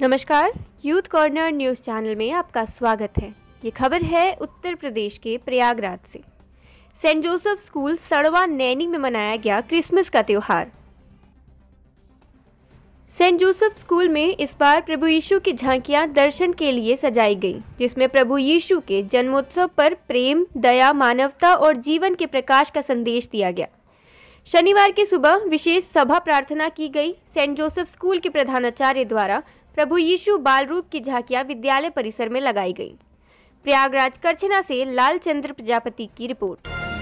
नमस्कार youth corner news channel में आपका स्वागत है ये खबर है उत्तर प्रदेश के प्रयागराज से saint Joseph school Sadwa Naini में मनाया गया क्रिसमस का त्यौहार सेंट जोसेफ स्कूल में इस बार प्रभु यीशु की झांकियां दर्शन के लिए सजाई गई जिसमें प्रभु यीशु के जन्मोत्सव पर प्रेम दया मानवता और जीवन के प्रकाश का संदेश दिया गया शनिवार की सुबह विशेष सभा प्रार्थना की गई सेंट जोसेफ स्कूल के प्रधानाचार्य द्वारा प्रभु यीशु बाल रूप की झांकियां विद्यालय परिसर में लगाई गई प्रयागराज करछना से लालचंद्र प्रजापति की रिपोर्ट